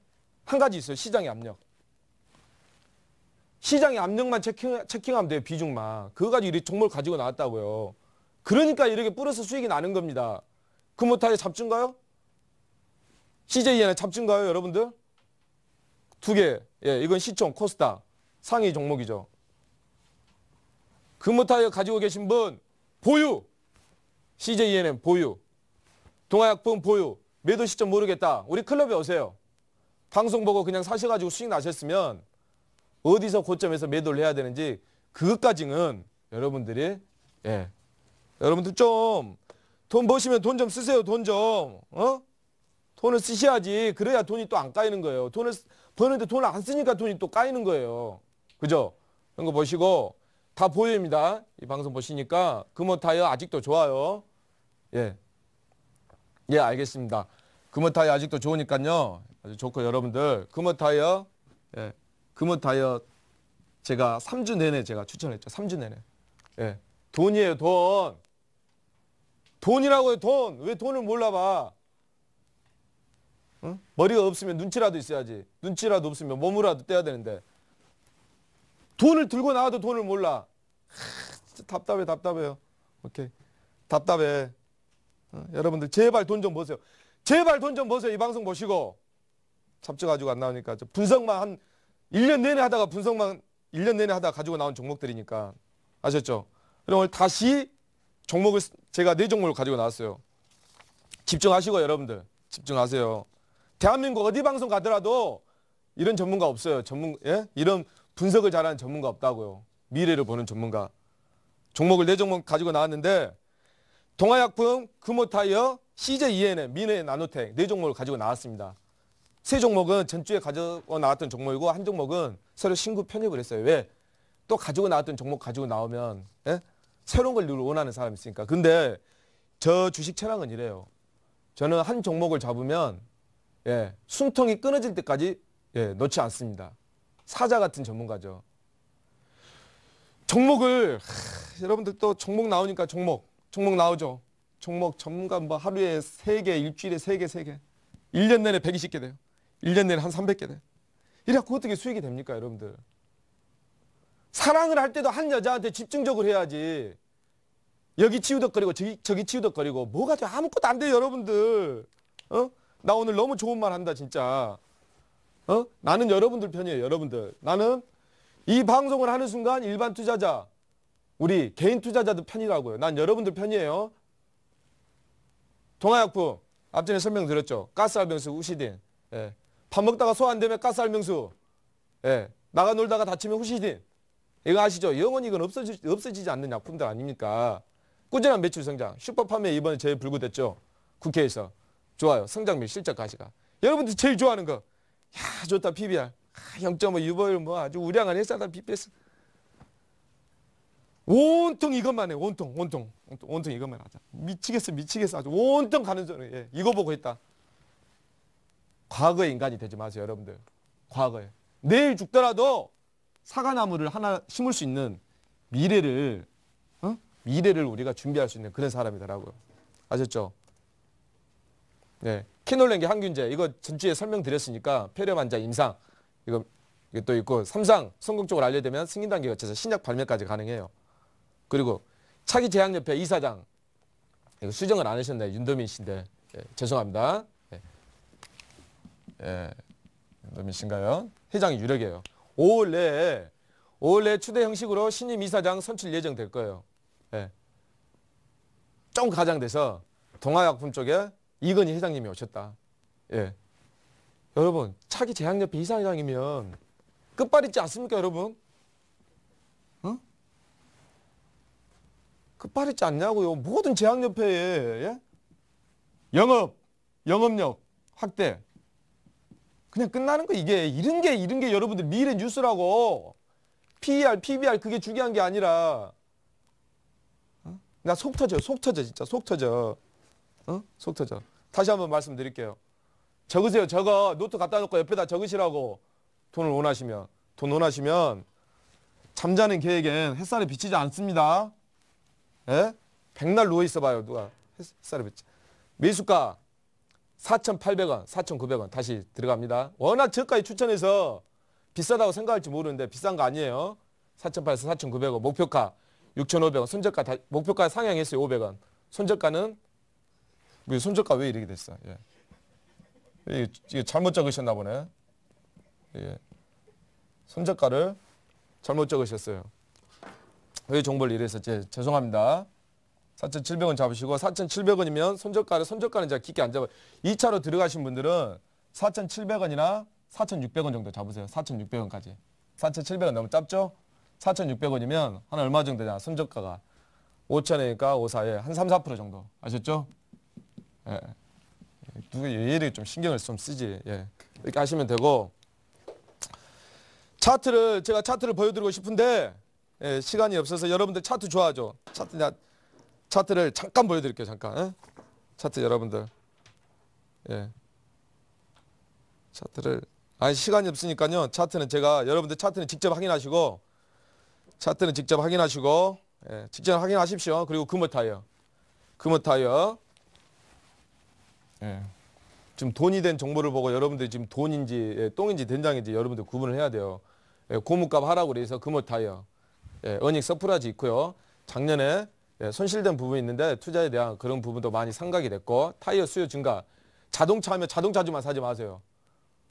한 가지 있어요. 시장의 압력. 시장의 압력만 체킹, 체킹하면 돼요. 비중만. 그거 가지고 이 종목을 가지고 나왔다고요. 그러니까 이렇게 뿌려서 수익이 나는 겁니다. 그호타에 잡준가요? CJ에는 잡증가요, 여러분들? 두 개. 예, 이건 시총, 코스닥. 상위 종목이죠. 금호타이어 가지고 계신 분, 보유! CJ에는 보유. 동화약품 보유. 매도 시점 모르겠다. 우리 클럽에 오세요. 방송 보고 그냥 사셔가지고 수익 나셨으면 어디서 고점에서 매도를 해야 되는지 그것까지는 여러분들이 예 여러분들 좀돈 버시면 돈 좀 쓰세요 돈좀 어? 돈을 쓰셔야지 그래야 돈이 또 안 까이는 거예요. 돈을 버는데 돈을 안 쓰니까 돈이 또 까이는 거예요. 그죠? 이런 거 보시고 다 보입니다. 이 방송 보시니까 금호 타이어 아직도 좋아요. 예. 예, 알겠습니다. 금호 타이어 아직도 좋으니까요. 아주 좋고 여러분들 금호 타이어 예. 금호 타이어 제가 3주 내내 제가 추천했죠. 3주 내내. 예. 돈이에요, 돈. 돈이라고요, 돈. 왜 돈을 몰라 봐. 응? 어? 머리가 없으면 눈치라도 있어야지. 눈치라도 없으면 몸으로라도 떼야 되는데. 돈을 들고 나와도 돈을 몰라. 하, 답답해 답답해요. 오케이. 답답해. 어, 여러분들 제발 돈좀 버세요. 제발 돈좀 버세요. 이 방송 보시고. 잡져가지고 안 나오니까. 분석만 한 1년 내내 하다가 분석만 1년 내내 하다가 가지고 나온 종목들이니까. 아셨죠? 그럼 오늘 다시 종목을 제가 네 종목을 가지고 나왔어요. 집중하시고 여러분들. 집중하세요. 대한민국 어디 방송 가더라도 이런 전문가 없어요. 전문 예? 이런 분석을 잘하는 전문가 없다고요. 미래를 보는 전문가. 종목을 네 종목 가지고 나왔는데 동아약품, 금호타이어, CJENM, 미네 나노텍 네 종목을 가지고 나왔습니다. 세 종목은 전주에 가져 나왔던 종목이고 한 종목은 새로 신규 편입을 했어요. 왜? 또 가지고 나왔던 종목 가지고 나오면 예? 새로운 걸 원하는 사람이 있으니까. 근데 저 주식 철학은 이래요. 저는 한 종목을 잡으면 예, 숨통이 끊어질 때까지 예, 놓지 않습니다. 사자 같은 전문가죠. 종목을 하, 여러분들 또 종목 나오니까 종목 종목 나오죠. 종목 전문가 뭐 하루에 세개 일주일에 세개세개 1년 내내 120개 돼요. 1년 내내 한 300개 돼 이래갖고 어떻게 수익이 됩니까 여러분들. 사랑을 할 때도 한 여자한테 집중적으로 해야지. 여기 치우덕거리고 저기, 저기 치우덕거리고 뭐가 돼 아무것도 안 돼요 여러분들. 어? 나 오늘 너무 좋은 말 한다 진짜. 어? 나는 여러분들 편이에요. 여러분들. 나는 이 방송을 하는 순간 일반 투자자, 우리 개인 투자자들 편이라고요. 난 여러분들 편이에요. 동화약품 앞전에 설명드렸죠. 가스알명수 후시딘. 예. 밥 먹다가 소화 안 되면 가스알명수. 예. 나가 놀다가 다치면 후시딘. 이거 아시죠? 영원히 이건 없어지, 없어지지 않는 약품들 아닙니까? 꾸준한 매출 성장. 슈퍼팜에 이번에 제일 불구됐죠. 국회에서. 좋아요. 성장및 실적 가시가. 여러분들 제일 좋아하는 거. 야, 좋다. PBR. 아, 0.5 유보율 뭐 아주 우량한 회사다. BPS. 온통 이것만 해. 온통, 온통. 온통, 온통 이것만 하자. 미치겠어, 미치겠어. 아주 온통 가는 줄 예, 이거 보고 있다. 과거의 인간이 되지 마세요, 여러분들. 과거에. 내일 죽더라도 사과나무를 하나 심을 수 있는 미래를, 어? 미래를 우리가 준비할 수 있는 그런 사람이더라고요. 아셨죠? 네. 키놀랭기 항균제 이거 전주에 설명드렸으니까 폐렴 환자 임상 이거 이게 또 있고 삼상 성공적으로 알려되면 승인 단계 거쳐서 신약 발매까지 가능해요. 그리고 차기 제약협회 이사장 이거 수정을 안 하셨나요 윤도민 씨인데 예, 죄송합니다. 예. 예. 윤도민 씨인가요? 회장이 유력이에요 5월 내에 5월 내 추대 형식으로 신임 이사장 선출 예정될 거예요. 예. 좀 가장돼서 동화약품 쪽에 이건희 회장님이 오셨다. 예. 여러분, 차기 재학협회 이사회장이면 끝발 있지 않습니까, 여러분? 응? 끝발 있지 않냐고요. 모든 재학협회에, 예? 영업, 영업력 확대. 그냥 끝나는 거 이게. 이런 게, 이런 게 여러분들 미래 뉴스라고. PER, PBR 그게 중요한 게 아니라. 나 속 터져, 속 터져, 진짜 속 터져. 어? 속 터져. 다시 한 번 말씀드릴게요. 적으세요. 저거 노트 갖다 놓고 옆에다 적으시라고. 돈을 원하시면. 돈 원하시면 잠자는 개에겐 햇살에 비치지 않습니다. 예? 백날 누워 있어봐요. 누가 햇살에 비치. 미숫가 4,800원, 4,900원 다시 들어갑니다. 워낙 저가에 추천해서 비싸다고 생각할지 모르는데 비싼 거 아니에요. 4 8 0 0에 4,900원, 목표가 6,500원, 손절가 다, 목표가 상향했어요. 500원. 손절가는 손절가 왜 이렇게 됐어? 예. 이게 잘못 적으셨나 보네. 예. 손절가를 잘못 적으셨어요. 왜정보 이래서 제, 죄송합니다. 4,700원 잡으시고 4,700원이면 손절가를 손절가는 제가 깊게 안잡아 2차로 들어가신 분들은 4,700원이나 4,600원 정도 잡으세요. 4,600원까지. 4,700원 너무 짧죠? 4,600원이면 한 얼마 정도 냐 손절가가 5,000원이니까 5, 4에 한 3, 4% 정도. 아셨죠? 예. 누구 예의를 좀 신경을 좀 쓰지. 예. 이렇게 하시면 되고 차트를 제가 차트를 보여드리고 싶은데 예, 시간이 없어서 여러분들 차트 좋아하죠. 차트 차트를 잠깐 보여드릴게요. 잠깐. 예? 차트 여러분들. 예. 차트를 아니 시간이 없으니까요. 차트는 제가 여러분들 차트는 직접 확인하시고 차트는 직접 확인하시고 예, 직접 확인하십시오. 그리고 금호 타이어. 금호 타이어. 예. 지금 돈이 된 정보를 보고 여러분들이 지금 돈인지 예, 똥인지 된장인지 여러분들 구분을 해야 돼요. 예, 고무값 하라고로 해서 금호 타이어, 예, 어닉 서프라지 있고요. 작년에 예, 손실된 부분이 있는데 투자에 대한 그런 부분도 많이 상각이 됐고 타이어 수요 증가, 자동차 하면 자동차주만 사지 마세요.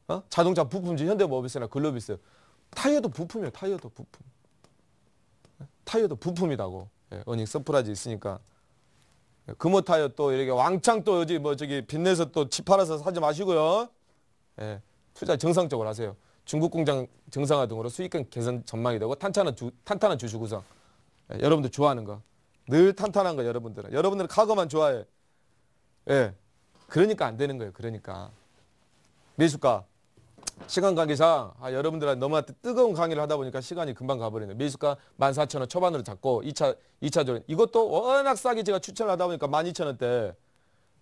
어? 자동차 부품주 현대모비스나 글로비스 타이어도 부품이에요. 타이어도 부품. 예, 타이어도 부품이라고. 예, 어닝 서프라지 있으니까. 금호타요 또 이렇게 왕창 또 어디 뭐 저기 빚내서 또집 팔아서 사지 마시고요. 예, 투자 정상적으로 하세요. 중국 공장 정상화 등으로 수익은 개선 전망이 되고 탄탄한 주, 탄탄한 주주 구성. 예, 여러분들 좋아하는 거. 늘 탄탄한 거 여러분들은. 여러분들은 카고만 좋아해. 예. 그러니까 안 되는 거예요. 그러니까. 미술가 시간 관계상 아, 여러분들한테 너무한 뜨거운 강의를 하다 보니까 시간이 금방 가버리네. 미수가 14,000원 초반으로 잡고 2차, 2차조인 이것도 워낙 싸게 제가 추천을 하다 보니까 12,000원대.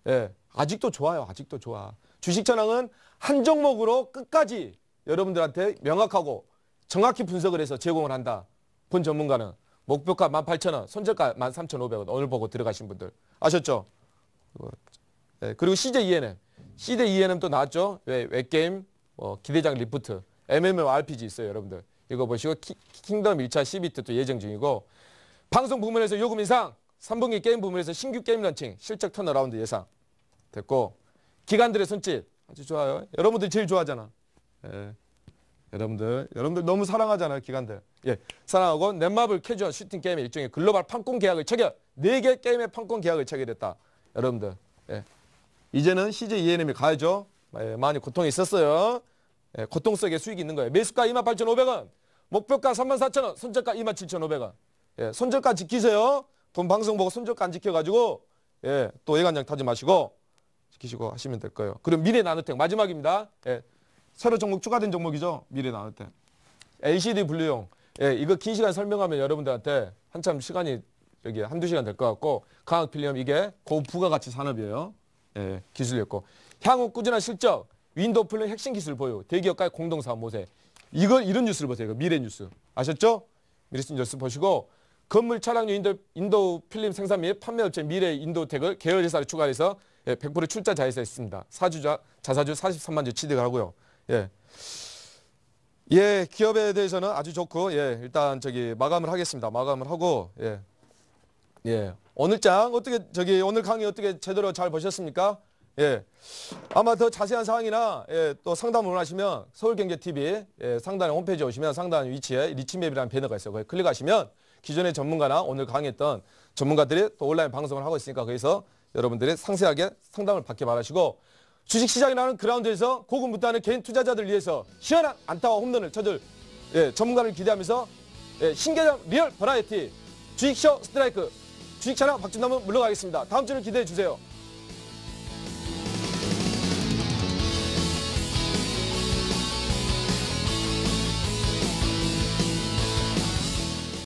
예. 아직도 좋아요. 아직도 좋아. 주식천왕은 한 종목으로 끝까지 여러분들한테 명확하고 정확히 분석을 해서 제공을 한다. 본 전문가는 목표가 18,000원, 손절가 13,500원 오늘 보고 들어가신 분들 아셨죠? 예. 그리고 CJ ENM. CJ ENM 또 나왔죠? 왜? 웹게임 어, 기대장 리프트, MMORPG 있어요, 여러분들. 이거 보시고 키, 킹덤 1차 12트 또 예정 중이고 방송 부문에서 요금 인상, 3분기 게임 부문에서 신규 게임 런칭, 실적 턴어라운드 예상 됐고 기관들의 손짓 아주 좋아요. 여러분들 제일 좋아하잖아. 예. 여러분들, 여러분들 너무 사랑하잖아요, 기관들. 예. 사랑하고 넷마블 캐주얼 슈팅 게임의 일종의 글로벌 판권 계약을 체결. 4개 게임의 판권 계약을 체결했다. 여러분들. 예. 이제는 CJ ENM이 가야죠. 예, 많이 고통이 있었어요. 예, 고통 속에 수익이 있는 거예요. 매수가 28,500원, 목표가 34,000원, 손절가 27,500원. 예, 손절가 지키세요. 본 방송 보고 손절가 안 지켜가지고 예, 또 예간장 타지 마시고 지키시고 하시면 될 거예요. 그럼 미래 나노텍 마지막입니다. 예, 새로 종목 추가된 종목이죠. 미래 나노텍. LCD 분류용. 예, 이거 긴 시간 설명하면 여러분들한테 한참 시간이 여기 한두 시간 될 것 같고 강학 필름 이게 고부가가치 산업이에요. 예, 기술이었고 향후 꾸준한 실적, 윈도플랜 우 핵심 기술 보유, 대기업과의 공동사업 모세 이거 이런 뉴스를 보세요. 미래 뉴스. 아셨죠? 미래 뉴스 보시고 건물 차량류 인도, 인도 필름 생산 및 판매업체 미래 인도텍을 계열회사를 추가해서 100% 예, 출자 자회사 있습니다. 사주자 자사주 43만 주 취득을 하고요. 예. 예, 기업에 대해서는 아주 좋고 예, 일단 저기 마감을 하겠습니다. 마감을 하고 예. 예. 오늘 장 어떻게 저기 오늘 강의 어떻게 제대로 잘 보셨습니까? 예. 아마 더 자세한 사항이나 예, 또 상담을 원하시면 서울경제TV 예, 상단 에 홈페이지에 오시면 상단 위치에 리치맵이라는 배너가 있어요. 거기 클릭하시면 기존의 전문가나 오늘 강의했던 전문가들이 또 온라인 방송을 하고 있으니까 거기서 여러분들이 상세하게 상담을 받기 바라시고 주식시장이라는 그라운드에서 고군분투하는 개인 투자자들 위해서 시원한 안타와 홈런을 쳐줄 예, 전문가를 기대하면서 예, 신개념 리얼 버라이티 주식쇼 스트라이크 주식차랑 박준남은 물러가겠습니다. 다음 주는 기대해 주세요.